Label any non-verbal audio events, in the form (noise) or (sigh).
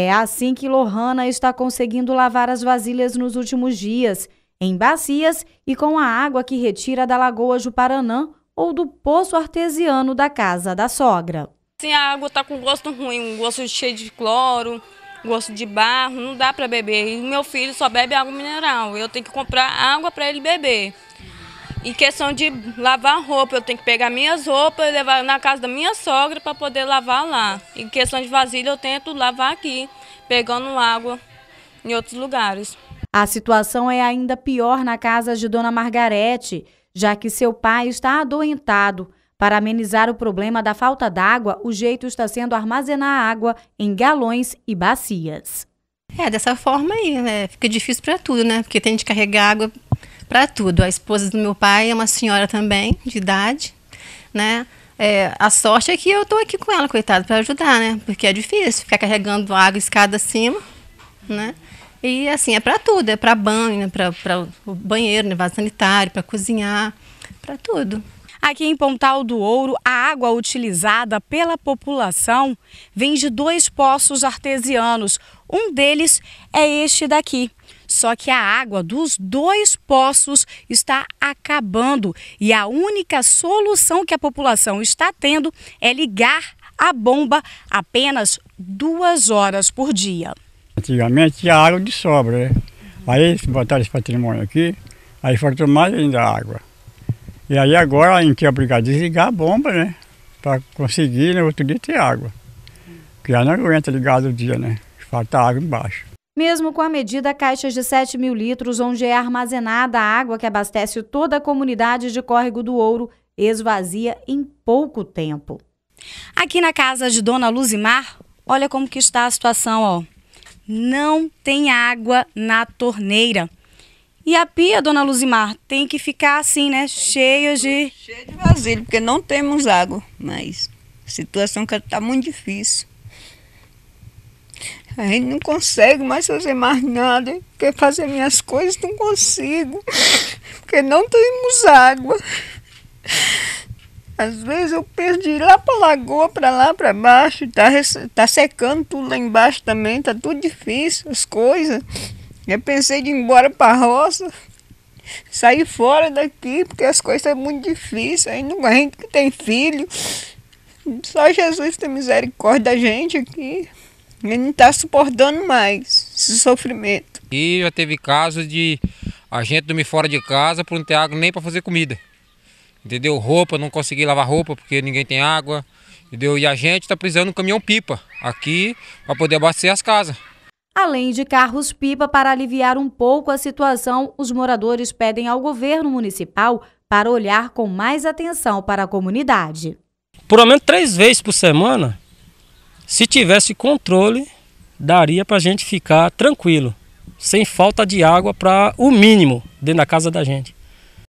É assim que Lohana está conseguindo lavar as vasilhas nos últimos dias, em bacias e com a água que retira da Lagoa Juparanã ou do poço artesiano da casa da sogra. Sim, a água está com gosto ruim, um gosto cheio de cloro, gosto de barro, não dá para beber. E meu filho só bebe água mineral, eu tenho que comprar água para ele beber. Em questão de lavar roupa, eu tenho que pegar minhas roupas e levar na casa da minha sogra para poder lavar lá. Em questão de vasilha, eu tento lavar aqui, pegando água em outros lugares. A situação é ainda pior na casa de Dona Margarete, já que seu pai está adoentado. Para amenizar o problema da falta d'água, o jeito está sendo armazenar água em galões e bacias. É, dessa forma aí, né? Fica difícil para tudo, né? Porque tem de carregar água para tudo. A esposa do meu pai é uma senhora também, de idade, né? É, a sorte é que eu estou aqui com ela, coitada para ajudar, né? Porque é difícil ficar carregando água escada acima, né? E assim, é para tudo, é para banho, né? para o banheiro, né? vaso sanitário, para cozinhar, para tudo. Aqui em Pontal do Ouro, a água utilizada pela população vem de dois poços artesianos. Um deles é este daqui. Só que a água dos dois poços está acabando e a única solução que a população está tendo é ligar a bomba apenas duas horas por dia. Antigamente tinha água de sobra, né? Aí botaram esse patrimônio aqui, aí faltou mais ainda água. E aí agora a gente é obrigado a desligar a bomba, né? Para conseguir no né, outro dia ter água. Porque já não aguenta ligado o dia, né? Falta água embaixo. Mesmo com a medida caixas de 7 mil litros, onde é armazenada a água que abastece toda a comunidade de Córrego do Ouro, esvazia em pouco tempo. Aqui na casa de Dona Luzimar, olha como que está a situação, ó. Não tem água na torneira. E a pia, dona Luzimar, tem que ficar assim, né? Cheia de. Cheia de vasilha, porque não temos água, mas a situação está muito difícil. A gente não consegue mais fazer mais nada, porque fazer minhas coisas não consigo, (laughs) porque não temos água. Às vezes eu perdi lá para a lagoa, para lá, para baixo, Está tá secando tudo lá embaixo também, tá tudo difícil as coisas. Eu pensei de ir embora para a roça, sair fora daqui, porque as coisas são muito difíceis. Aí não, a gente que tem filho, só Jesus tem misericórdia da gente aqui. Ele não está suportando mais esse sofrimento. E já teve casos de a gente dormir fora de casa por não ter água nem para fazer comida. Entendeu? Roupa, não consegui lavar roupa porque ninguém tem água. Entendeu? E a gente está precisando de um caminhão pipa aqui para poder abastecer as casas. Além de carros-pipa para aliviar um pouco a situação, os moradores pedem ao governo municipal para olhar com mais atenção para a comunidade. Pelo menos três vezes por semana, se tivesse controle, daria para a gente ficar tranquilo, sem falta de água para o mínimo dentro da casa da gente.